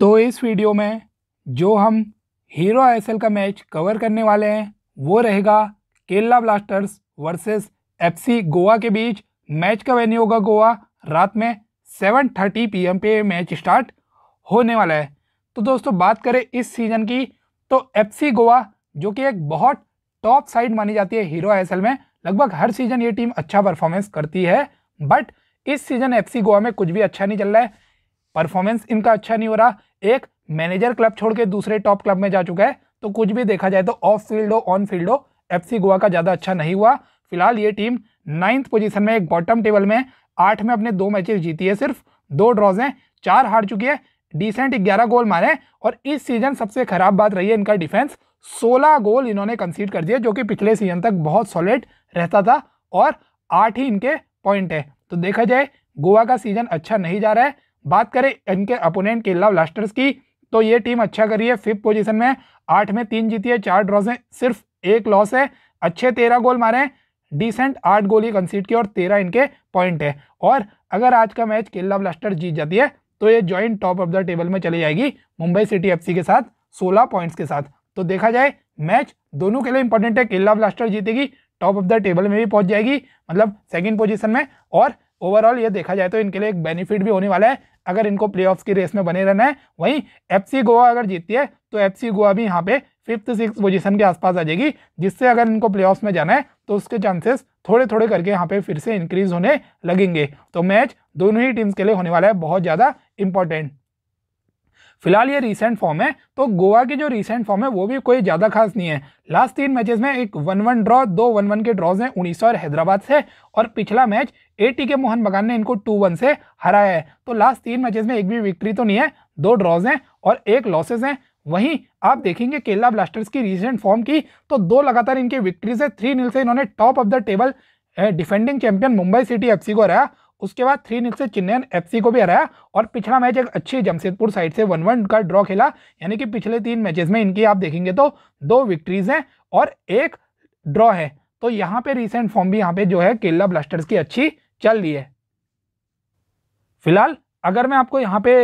तो इस वीडियो में जो हम हीरो आई का मैच कवर करने वाले हैं वो रहेगा Kerala blasters versus FC Goa के बीच मैच का वेन्यू होगा गोवा रात में सेवन थर्टी पी पे मैच स्टार्ट होने वाला है तो दोस्तों बात करें इस सीज़न की तो एफसी गोवा जो कि एक बहुत टॉप साइड मानी जाती है हीरो आई में लगभग हर सीज़न ये टीम अच्छा परफॉर्मेंस करती है बट इस सीज़न एफसी गोवा में कुछ भी अच्छा नहीं चल रहा है परफॉर्मेंस इनका अच्छा नहीं हो रहा एक मैनेजर क्लब छोड़ के दूसरे टॉप क्लब में जा चुका है तो कुछ भी देखा जाए तो ऑफ फील्ड हो ऑन फील्ड हो एफ गोवा का ज़्यादा अच्छा नहीं हुआ फिलहाल ये टीम नाइन्थ पोजीशन में एक बॉटम टेबल में आठ में अपने दो मैचेस जीती है सिर्फ दो ड्रॉज हैं चार हार चुकी है डिसेंट ग्यारह गोल मारे और इस सीजन सबसे खराब बात रही है इनका डिफेंस सोलह गोल इन्होंने कंसीड कर दिए जो कि पिछले सीजन तक बहुत सॉलिड रहता था और आठ ही इनके पॉइंट है तो देखा जाए गोवा का सीजन अच्छा नहीं जा रहा है बात करें इनके अपोनेंट के लव लास्टर्स की तो ये टीम अच्छा करी है फिफ्थ पोजीशन में आठ में तीन जीती है चार ड्रॉज हैं सिर्फ एक लॉस है अच्छे तेरह गोल मारे हैं डिसेंट आठ गोल ही कंसीड किए और तेरह इनके पॉइंट है और अगर आज का मैच केरला ब्लास्टर जीत जाती है तो ये joint top of the table में चली जाएगी मुंबई सिटी एफ के साथ सोलह पॉइंट्स के साथ तो देखा जाए मैच दोनों के लिए इंपॉर्टेंट है केरला ब्लास्टर जीतेगी टॉप ऑफ द टेबल में भी पहुंच जाएगी मतलब सेकंड पोजीशन में और ओवरऑल ये देखा जाए तो इनके लिए एक बेनिफिट भी होने वाला है अगर इनको प्ले की रेस में बने रहना है वहीं एफसी गोवा अगर जीतती है तो एफसी गोवा भी यहाँ पे फिफ्थ सिक्स पोजीशन के आसपास आ जाएगी जिससे अगर इनको प्ले में जाना है तो उसके चांसेस थोड़े थोड़े करके यहाँ पे फिर से इंक्रीज होने लगेंगे तो मैच दोनों ही टीम्स के लिए होने वाला है बहुत ज़्यादा इंपॉर्टेंट फिलहाल ये रीसेंट फॉर्म है तो गोवा के जो रीसेंट फॉर्म है वो भी कोई ज़्यादा खास नहीं है लास्ट तीन मैचेस में एक वन वन ड्रॉ दो वन वन के ड्रॉज हैं उड़ीसा और हैदराबाद से और पिछला मैच ए टी के मोहन बगान ने इनको टू वन से हराया है तो लास्ट तीन मैचेस में एक भी विक्ट्री तो नहीं है दो ड्रॉज हैं और एक लॉसेज हैं वहीं आप देखेंगे केरला ब्लास्टर्स की रिसेंट फॉर्म की तो दो लगातार इनकी विक्ट्रीज है थ्री नील से इन्होंने top of the table defending champion Mumbai city F को हराया उसके बाद थ्री नील से चेन्नैन एफसी को भी हराया और पिछला मैच एक अच्छी जमशेदपुर साइड से वन वन का ड्रॉ खेला यानी कि पिछले तीन मैचेस में इनकी आप देखेंगे तो दो विक्ट्रीज हैं और एक ड्रॉ है तो यहाँ पे रिसेंट फॉर्म भी यहाँ पे जो है केरला ब्लास्टर्स की अच्छी चल है फिलहाल अगर मैं आपको यहाँ पे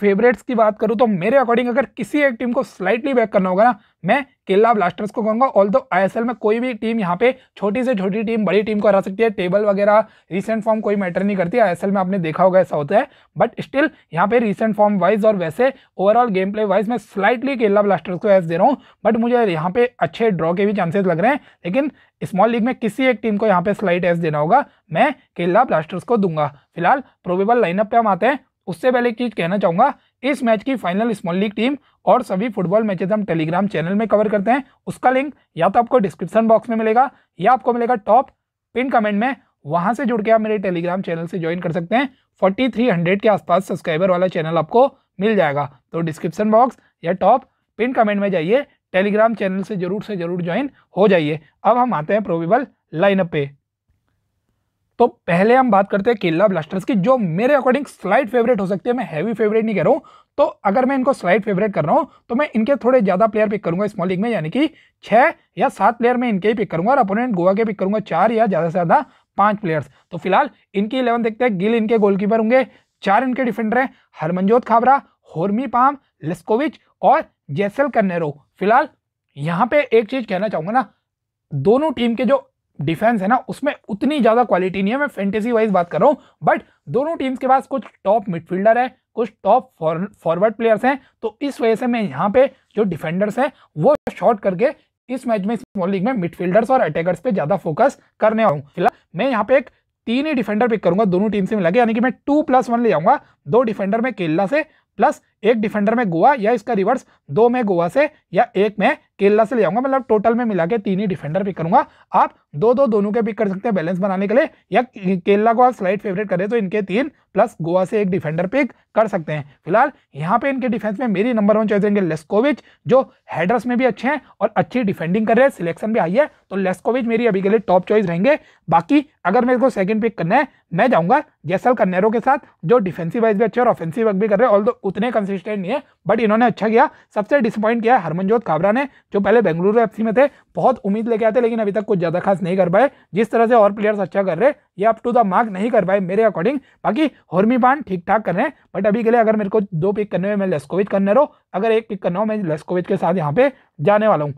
फेवरेट्स की बात करूँ तो मेरे अकॉर्डिंग अगर किसी एक टीम को स्लाइटली बैक करना होगा ना मैं केला ब्लास्टर्स को कहूँगा ऑल दो आई में कोई भी टीम यहाँ पे छोटी से छोटी टीम बड़ी टीम को हरा सकती है टेबल वगैरह रिसेंट फॉर्म कोई मैटर नहीं करती आई में आपने देखा होगा ऐसा होता है बट स्टिल यहाँ पे रिसेंट फॉर्म वाइज और वैसे ओवरऑल गेम प्ले वाइज मैं स्लाइटली केला ब्लास्टर्स को एस दे रहा हूँ बट मुझे यहाँ पे अच्छे ड्रॉ के भी चांसेस लग रहे हैं लेकिन स्मॉल लीग में किसी एक टीम को यहाँ पे स्लाइट एस देना होगा मैं केरला ब्लास्टर्स को दूंगा फिलहाल प्रोबेबल लाइनअप पे हम आते हैं उससे पहले एक चीज़ कहना चाहूँगा इस मैच की फाइनल स्मॉल लीग टीम और सभी फुटबॉल मैचेस हम टेलीग्राम चैनल में कवर करते हैं उसका लिंक या तो आपको डिस्क्रिप्शन बॉक्स में मिलेगा या आपको मिलेगा टॉप पिन कमेंट में वहाँ से जुड़ के आप मेरे टेलीग्राम चैनल से ज्वाइन कर सकते हैं फोर्टी के आसपास सब्सक्राइबर वाला चैनल आपको मिल जाएगा तो डिस्क्रिप्शन बॉक्स या टॉप पिन कमेंट में जाइए टेलीग्राम चैनल से जरूर से जरूर ज्वाइन हो जाइए अब हम आते हैं प्रोविबल लाइनअप पे तो पहले हम बात करते हैं केरला ब्लास्टर्स की जो मेरे अकॉर्डिंग स्लाइड फेवरेट हो सकती है मैं हैवी फेवरेट नहीं कह रहा हूँ तो अगर मैं इनको स्लाइड फेवरेट कर रहा हूँ तो मैं इनके थोड़े ज़्यादा प्लेयर पिक करूंगा स्मॉल लीग में यानी कि छः या सात प्लेयर मैं इनके ही पिक करूंगा और अपोनेंट गोवा के पिक करूंगा चार या ज़्यादा से ज़्यादा पांच प्लेयर्स तो फिलहाल इनकी इलेवन देखते हैं गिल इनके गोलकीपर होंगे चार इनके डिफेंडर हैं हरमनजोत खाबरा होर्मी पाम लेस्कोविच और जैसल कन्नेरो फिलहाल यहाँ पे एक चीज़ कहना चाहूँगा ना दोनों टीम के जो डिफेंस है ना उसमें उतनी ज़्यादा क्वालिटी नहीं है मैं फैंटेसी वाइज बात कर रहा हूँ बट दोनों टीम्स के पास कुछ टॉप मिडफील्डर है कुछ टॉप फॉरवर्ड प्लेयर्स हैं तो इस वजह से मैं यहाँ पे जो डिफेंडर्स हैं वो शॉर्ट करके इस मैच में स्मॉल लीग में मिडफील्डर्स और अटैकर्स पे ज़्यादा फोकस करने वाला हूँ फिलहाल मैं यहाँ पे एक तीन ही डिफेंडर पिक करूंगा दोनों टीम से मिला के यानी कि मैं टू प्लस वन ले जाऊंगा दो डिफेंडर में केला से प्लस एक डिफेंडर में गोवा या इसका रिवर्स दो में गोवा से या एक में केरला से ले जाऊंगा मतलब टोटल में मिला के तीन ही डिफेंडर पिक करूंगा आप दो दो दोनों के पिक कर सकते हैं बैलेंस बनाने के लिए या केरला को आप स्लाइड फेवरेट करें तो इनके तीन प्लस गोवा से एक डिफेंडर पिक कर सकते हैं फिलहाल यहाँ पे इनके डिफेंस में मेरी नंबर वन चॉइस लेस्कोविच जो हेडर्स में भी अच्छे हैं और अच्छी डिफेंडिंग कर रहे हैं सिलेक्शन भी आई है तो लेस्कोविच मेरी अभी के लिए टॉप चॉइस रहेंगे बाकी अगर मेरे को सेकंड पिक करना है मैं जाऊंगा जैसल कन्नेरो के साथ जो डिफेंसिव वाइज भी अच्छे और ऑफेंसिव वर्क भी कर रहे हैं ऑल उतने कंसिडर कंसिस्टेंट नहीं है बट इन्होंने अच्छा किया सबसे डिसअपॉइंट किया हरमनजोत काबरा ने जो पहले बेंगलुरु एफ में थे बहुत उम्मीद लेके आते लेकिन अभी तक कुछ ज़्यादा खास नहीं कर पाए जिस तरह से और प्लेयर्स अच्छा कर रहे ये अप टू द मार्क नहीं कर पाए मेरे अकॉर्डिंग बाकी हॉर्मी पान ठीक ठाक कर रहे हैं बट अभी के लिए अगर मेरे को दो पिक करने में मैं लेस्कोविच करने रहो अगर एक पिक करना हो मैं लेस्कोविच के साथ यहाँ पे जाने वाला हूँ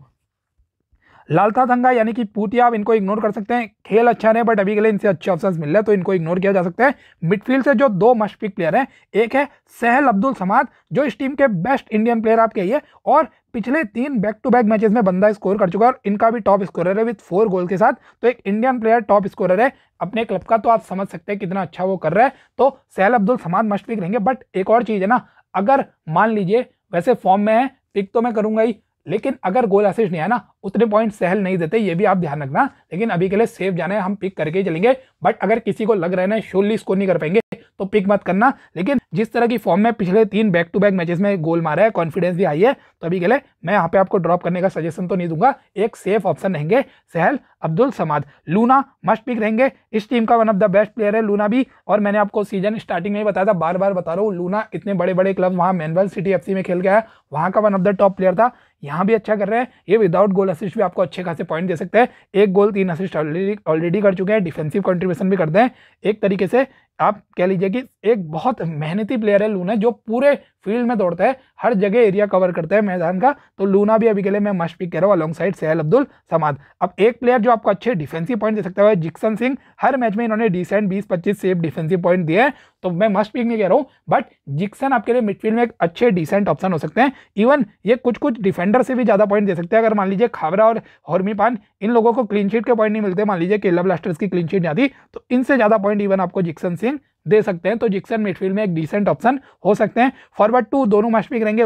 लालता दंगा यानी कि पूती आप इनको इग्नोर कर सकते हैं खेल अच्छा नहीं बट अभी के लिए इनसे अच्छे ऑप्शन मिल रहे तो इनको इग्नोर किया जा सकता है मिडफील्ड से जो दो मशफिक प्लेयर हैं एक है सहल अब्दुल समाद जो इस टीम के बेस्ट इंडियन प्लेयर आप कहिए और पिछले तीन बैक टू बैक मैचेस में बंदा स्कोर कर चुका है और इनका भी टॉप स्कोरर है विथ फोर गोल के साथ तो एक इंडियन प्लेयर टॉप स्कोरर है अपने क्लब का तो आप समझ सकते हैं कितना अच्छा वो कर रहा है तो सहल अब्दुल समाद मशफिक रहेंगे बट एक और चीज़ है ना अगर मान लीजिए वैसे फॉर्म में है पिक तो मैं करूंगा ही लेकिन अगर गोल आशीष नहीं आया ना उतने पॉइंट सहल नहीं देते ये भी आप ध्यान रखना लेकिन अभी के लिए सेफ जाना है हम पिक करके ही चलेंगे बट अगर किसी को लग रहा है ना श्योरली स्कोर नहीं कर पाएंगे तो पिक मत करना लेकिन जिस तरह की फॉर्म में पिछले तीन बैक टू बैक मैचेस में गोल मारा है कॉन्फिडेंस भी आई है तो अभी के लिए मैं यहाँ पे आपको ड्रॉप करने का सजेशन तो नहीं दूंगा एक सेफ ऑप्शन रहेंगे Sahal Abdul Samad Luna must pick रहेंगे इस टीम का one of the best player है लूना भी और मैंने आपको सीजन स्टार्टिंग में बताया था बार बार बता रहा हूँ लूना इतने बड़े बड़े क्लब वहाँ मैनवल सिटी एफ में खेल गया है वहाँ का one of the top player था यहाँ भी अच्छा कर रहे हैं ये विदाउट गोल असिस्ट भी आपको अच्छे खासे पॉइंट दे सकते हैं एक गोल तीन असिस्ट ऑलरेडी ऑलरेडी कर चुके हैं डिफेंसिव कंट्रीब्यूशन भी करते हैं एक तरीके से आप कह लीजिए कि एक बहुत मेहनती प्लेयर है लूना जो पूरे फील्ड में दौड़ता है हर जगह एरिया कवर करता है मैदान का तो लूना भी अभी के लिए मैं मस्ट पिक कह रहा हूँ अलॉन्ग साइड सहल अब्दुल समाद अब एक प्लेयर जो आपको अच्छे डिफेंसिव पॉइंट दे सकता है जिक्सन सिंह हर मैच में इन्होंने डिसेंट बीस पच्चीस सेफ डिफेंसिव पॉइंट दिए हैं तो मैं मस्ट पिक नहीं कह रहा हूँ बट जिक्सन आपके लिए मिडफील्ड में एक अच्छे डिसेंट ऑप्शन हो सकते हैं इवन ये कुछ कुछ डिफेंडर से भी ज़्यादा पॉइंट दे सकते हैं अगर मान लीजिए खावरा और हॉर्मी पान इन लोगों को क्लीन शीट के पॉइंट नहीं मिलते मान लीजिए केला ब्लास्टर्स की क्लीन शीट आती तो इनसे ज़्यादा पॉइंट इवन आपको जिक्सन सिंह पासिंग दे सकते हैं तो जिक्सन मिडफील्ड में एक डिसेंट ऑप्शन हो सकते हैं फॉरवर्ड टू दोनों मशफिक रहेंगे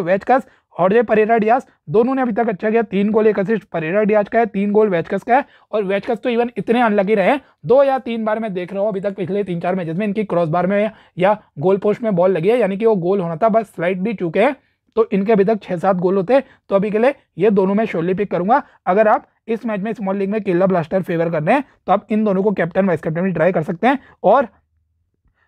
और जे परेरा डियास दोनों ने अभी तक अच्छा किया तीन गोल एक असिस्ट परेरा डियाज का है तीन गोल वेजकस का है और वेजकस तो इवन इतने अनलगी रहे दो या तीन बार मैं देख रहा हूँ अभी तक पिछले तीन चार मैचेस में इनकी क्रॉस बार में या गोल पोस्ट में बॉल लगी है यानी कि वो गोल होना था बस स्लाइड भी चुके हैं तो इनके अभी तक छः सात गोल होते तो अभी के लिए ये दोनों मैं शोली पिक करूंगा अगर आप इस मैच में स्मॉल लीग में केला ब्लास्टर फेवर कर रहे हैं तो आप इन दोनों को कैप्टन वाइस कैप्टन भी ट्राई कर सकते हैं और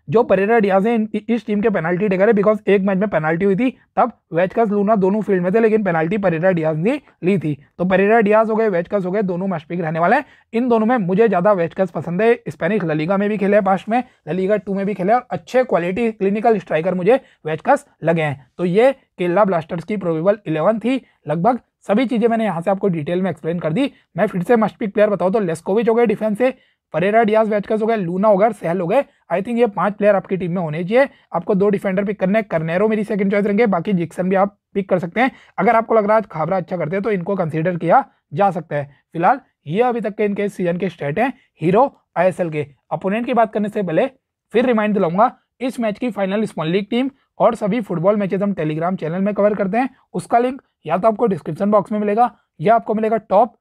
जो परेरा डियाज है इस टीम के पेनल्टी टेकर है बिकॉज एक मैच में पेनल्टी हुई थी तब वेजकस लूना दोनों फील्ड में थे लेकिन पेनल्टी परेरा डियाज ने ली थी तो परेरा डियाज हो गए वेजकस हो गए दोनों मशफिक रहने वाले हैं इन दोनों में मुझे ज़्यादा वेजकस पसंद है स्पेनिश ललीगा में भी खेले हैं पास्ट में ललीगा टू में भी खेले और अच्छे क्वालिटी क्लिनिकल स्ट्राइकर मुझे वेजकस लगे हैं तो ये केरला ब्लास्टर्स की प्रोविबल इलेवन थी लगभग सभी चीज़ें मैंने यहाँ से आपको डिटेल में एक्सप्लेन कर दी मैं फिर से मस्ट पिक प्लेयर बताऊँ तो लेस्कोविच हो गए डिफेंस से परेरा डियाज वेजकस हो गए लूना हो गए सहल हो गए आई थिंक ये पांच प्लेयर आपकी टीम में होने चाहिए आपको दो डिफेंडर पिक करने करनेरो मेरी सेकंड चॉइस रहेंगे बाकी जिक्सन भी आप पिक कर सकते हैं अगर आपको लग रहा है खाबरा अच्छा करते हैं तो इनको कंसिडर किया जा सकता है फिलहाल ये अभी तक के इनके सीजन के स्टेट हैं हीरो आई के अपोनेंट की बात करने से पहले फिर रिमाइंड दिलाऊंगा इस मैच की फाइनल स्मॉल लीग टीम और सभी फुटबॉल मैचेस हम टेलीग्राम चैनल में कवर करते हैं उसका लिंक या तो आपको डिस्क्रिप्शन बॉक्स में मिलेगा या आपको मिलेगा टॉप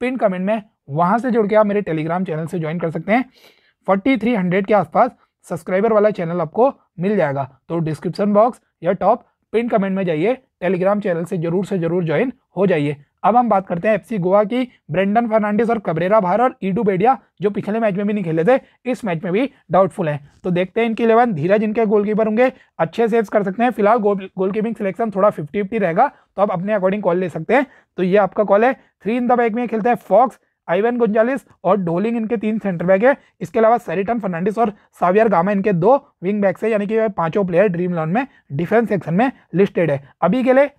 पिन कमेंट में वहां से जुड़ के आप मेरे टेलीग्राम चैनल से ज्वाइन कर सकते हैं 4300 के आसपास सब्सक्राइबर वाला चैनल आपको मिल जाएगा तो डिस्क्रिप्शन बॉक्स या टॉप पिन कमेंट में जाइए टेलीग्राम चैनल से जरूर से जरूर ज्वाइन हो जाइए अब हम बात करते हैं एफसी गोवा की ब्रेंडन फर्नांडिस और कबरेरा भार और ईडू बेडिया जो पिछले मैच में भी नहीं खेले थे इस मैच में भी डाउटफुल हैं तो देखते हैं इनकी इलेवन धीरज इनके गोलकीपर होंगे अच्छे सेव्स कर सकते हैं फिलहाल गोल गोलकीपिंग सिलेक्शन थोड़ा फिफ्टी फिफ्टी रहेगा तो आप अपने अकॉर्डिंग कॉल ले सकते हैं तो ये आपका कॉल है थ्री इन द बैक में खेलते हैं फॉक्स आईवेन गुंजालिस और डोलिंग इनके तीन सेंटर बैक है इसके अलावा सेरिटन फर्नांडिस और सावियर गामा इनके दो विंग बैक्स है यानी कि पांचों प्लेयर ड्रीम इलेवन में डिफेंस सेक्शन में लिस्टेड है अभी के लिए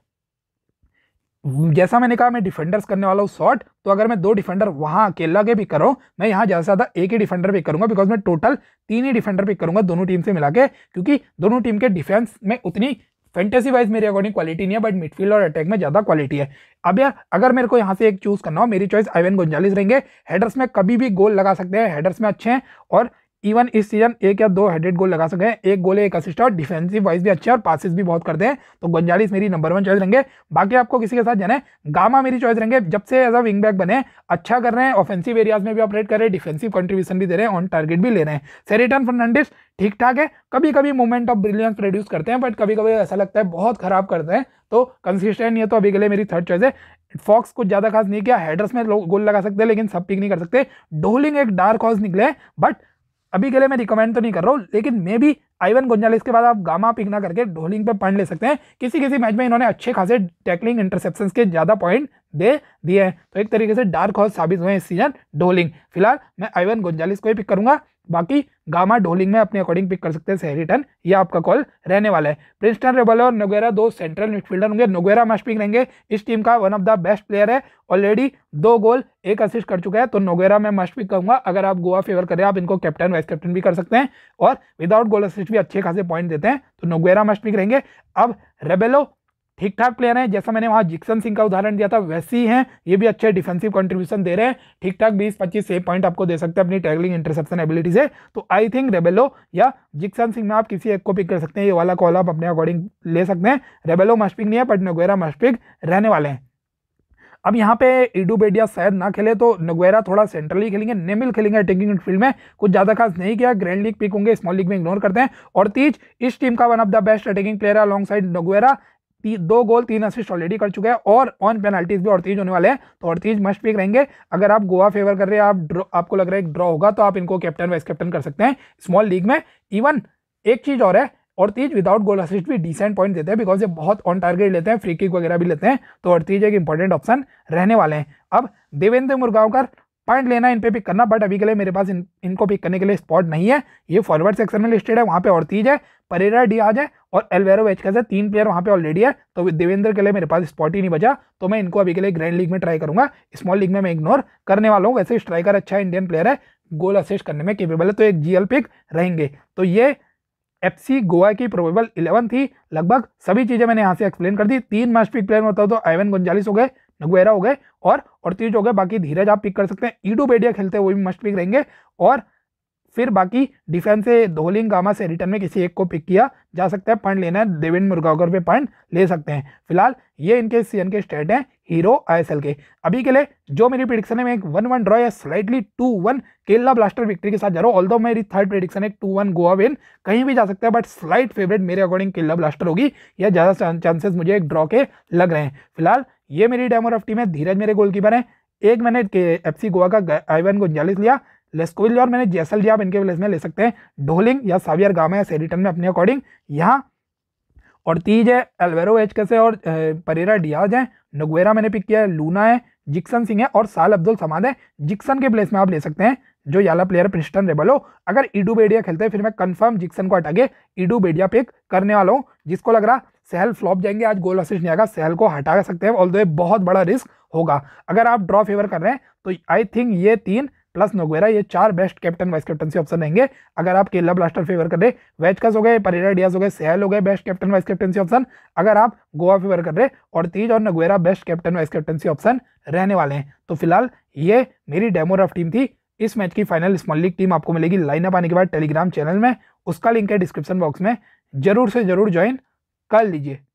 जैसा मैंने कहा मैं डिफेंडर्स करने वाला हूँ शॉर्ट तो अगर मैं दो डिफेंडर वहाँ अकेला के भी करूँ मैं यहाँ ज़्यादा से ज़्यादा एक ही डिफेंडर पिक करूँगा बिकॉज मैं टोटल तीन ही डिफेंडर पिक करूँगा दोनों टीम से मिला के क्योंकि दोनों टीम के डिफेंस में उतनी फेंटेसी वाइज मेरे अकॉर्डिंग क्वालिटी नहीं है बट मिडफील्ड और अटैक में ज़्यादा क्वालिटी है अब यार अगर मेरे को यहाँ से एक चूज़ करना हो मेरी चॉइस आइवन गुंजालिस रहेंगे हेडर्स में कभी भी गोल लगा सकते हैं हेडर्स में अच्छे हैं और इवन इस सीजन एक या दो हेडेड गोल लगा सके हैं एक गोल एक असिस्ट और डिफेंसिव वाइज भी अच्छे और पासिस भी बहुत करते हैं तो गंजालिस मेरी नंबर वन चॉइस रहेंगे बाकी आपको किसी के साथ जाना है गामा मेरी चॉइस रहेंगे जब से एज अ विंग बैक बने अच्छा कर रहे हैं ऑफेंसिव एरियाज में भी ऑपरेट कर रहे हैं डिफेंसिव कंट्रीब्यूशन भी दे रहे हैं ऑन टारगेट भी ले रहे हैं सेरिटन फर्नांडिस ठीक ठाक है कभी कभी मूवमेंट ऑफ ब्रिलियंस प्रोड्यूस करते हैं बट कभी कभी ऐसा लगता है बहुत खराब करते हैं तो कंसिस्टेंट ये तो अभी के लिए मेरी थर्ड चॉइस है फॉक्स कुछ ज़्यादा खास नहीं किया हेडर्स में गोल लगा सकते हैं लेकिन सब पिक नहीं कर सकते डोलिंग एक डार्क हॉर्स निकले बट अभी के लिए मैं रिकमेंड तो नहीं कर रहा हूँ लेकिन मे भी आईवन गोंजालेस के बाद आप गामा पिकना करके डोलिंग पे पॉइंट ले सकते हैं किसी किसी मैच में इन्होंने अच्छे खासे टैकलिंग इंटरसेप्शन के ज़्यादा पॉइंट दे दिए हैं तो एक तरीके से डार्क हॉर्स साबित हुए हैं इस सीजन डोलिंग फिलहाल मैं आईवन गुंजालिस को ही पिक करूँगा बाकी गामा डोलिंग में अपने अकॉर्डिंग पिक कर सकते हैं टन ये आपका कॉल रहने वाला है प्रिंसटन रेबल और नोगेरा दो सेंट्रल मिडफील्डर होंगे नोगेरा मस्पिंग रहेंगे इस टीम का one of the best player है ऑलरेडी दो गोल एक असिस्ट कर चुका है तो नोगेरा मैं मस्ट पिक कहूँगा अगर आप गोवा फेवर करें आप इनको कैप्टन वाइस कैप्टन भी कर सकते हैं और विदाउट गोल असिस्ट भी अच्छे खासे पॉइंट देते हैं तो नोगेरा मस्ट पिक रहेंगे अब रेबेलो ठीक ठाक प्लेयर हैं जैसा मैंने वहाँ जिक्सन सिंह का उदाहरण दिया था वैसे ही हैं ये भी अच्छे डिफेंसिव कंट्रीब्यूशन दे रहे हैं ठीक ठाक बीस पच्चीस सेव पॉइंट आपको दे सकते हैं अपनी टैगलिंग इंटरसेप्शन एबिलिटी से तो आई थिंक रेबेलो या जिक्सन सिंह में आप किसी एक को पिक कर सकते हैं ये वाला कॉल आप अपने अकॉर्डिंग ले सकते हैं रेबेलो मस्ट नहीं है बट नगोरा मस्ट रहने वाले हैं अब यहाँ पे इडू बेडिया शायद ना खेले तो नगवेरा थोड़ा सेंट्रली खेलेंगे नेमिल खेलेंगे अटैकिंग फील्ड में कुछ ज़्यादा खास नहीं किया ग्रैंड लीग पिक होंगे स्मॉल लीग में इग्नोर करते हैं और तीज इस टीम का one of the best attacking player है अलॉन्ग साइड नगवेरा दो गोल तीन असिस्ट ऑलरेडी कर चुका है और ऑन पेनल्टीज भी अड़तीज होने वाले हैं तो अड़तीज मस्ट पिक रहेंगे अगर आप गोवा फेवर कर रहे हैं आप आपको लग रहा है एक ड्रॉ होगा तो आप इनको कैप्टन वाइस कैप्टन कर सकते हैं स्मॉल लीग में इवन एक चीज़ और है और तेज विदाउट गोल असिस्ट भी डिसेंट पॉइंट देते हैं बिकॉज ये बहुत ऑन टारगेट लेते हैं फ्री किक वगैरह भी लेते हैं तो और तेज एक इंपॉर्टेंट ऑप्शन रहने वाले हैं अब देवेंद्र मुर्गावकर पॉइंट लेना इन पे पिक करना बट अभी के लिए मेरे पास इन इनको पिक करने के लिए स्पॉट नहीं है ये फॉरवर्ड सेक्शन में लिस्टेड है वहाँ पे तीज है परेरा डी आज है और एलवेरो वेच का तीन प्लेयर वहाँ पे ऑलरेडी है तो देवेंद्र के लिए मेरे पास स्पॉट ही नहीं बचा तो मैं इनको अभी के लिए ग्रैंड लीग में ट्राई करूंगा स्मॉल लीग में मैं इग्नोर करने वाला हूँ वैसे स्ट्राइकर अच्छा इंडियन प्लेयर है गोल असिस्ट करने में केपेबल है तो एक जीएल पिक रहेंगे तो ये एफ गोवा की प्रोबेबल इलेवन थी लगभग सभी चीज़ें मैंने यहाँ से एक्सप्लेन कर दी तीन मैच पिक प्लेयर में होता तो आइवन गुंजालिस हो गए नगुएरा हो गए और और हो गए बाकी धीरज आप पिक कर सकते हैं ईडू e बेडिया खेलते हैं वो भी मस्ट पिक रहेंगे और फिर बाकी डिफेंस से धोलिंग गामा से रिटर्न में किसी एक को पिक किया जा सकता है पॉइंट लेना है देवेंद्र मुर्गावकर पे पॉइंट ले सकते हैं फिलहाल ये इनके सी के स्टेट हैं हीरो आईएसएल के अभी के लिए जो मेरी प्रिडिक्शन है मैं एक वन वन ड्रॉ या slightly two one Kerala blaster victory के साथ जा रहा हूँ ऑल मेरी थर्ड प्रिडिक्शन है टू वन गोवा विन कहीं भी जा सकता है बट स्लाइट फेवरेट मेरे अकॉर्डिंग केला ब्लास्टर होगी या ज़्यादा चांसेस मुझे एक ड्रॉ के लग रहे हैं फिलहाल ये मेरी डैमर ऑफ टीम है धीरज मेरे गोलकीपर है एक मैंने एफ सी गोवा का आईवन गुंजालिस लिया लेस्कोविल और मैंने जैसल जी आप इनके प्लेस में ले सकते हैं ढोलिंग या सावियर गामा या सेरिटन में अपने अकॉर्डिंग यहाँ और तीज है एल्वेरो एच कैसे और परेरा डियाज है नगवेरा मैंने पिक किया है लूना है जिक्सन सिंह है और साल अब्दुल समाद है जिक्सन के प्लेस में आप ले सकते हैं जो याला प्लेयर प्रिस्टन रेबल हो अगर ईडू बेडिया खेलते हैं फिर मैं कंफर्म जिक्सन को हटा के ईडू बेडिया पिक करने वाला हूँ जिसको लग रहा सहल फ्लॉप जाएंगे आज गोल असिस्ट नहीं आएगा सहल को हटा सकते हैं ऑल दो बहुत बड़ा रिस्क होगा अगर आप ड्रॉ फेवर कर रहे हैं तो आई थिंक ये तीन प्लस नोगेरा ये चार best captain vice captaincy option रहेंगे अगर आप केला ब्लास्टर फेवर कर रहे वेजकस हो गए परेरा डियाज हो गए सहल हो गए best captain vice captaincy option अगर आप गोवा फेवर कर रहे और तीज और Noguera best captain vice captaincy option रहने वाले हैं तो फिलहाल ये मेरी डेमो रफ टीम थी इस मैच की फाइनल स्मॉल लीग टीम आपको मिलेगी लाइनअप आने के बाद टेलीग्राम चैनल में उसका लिंक है डिस्क्रिप्शन बॉक्स में जरूर से जरूर ज्वाइन कर लीजिए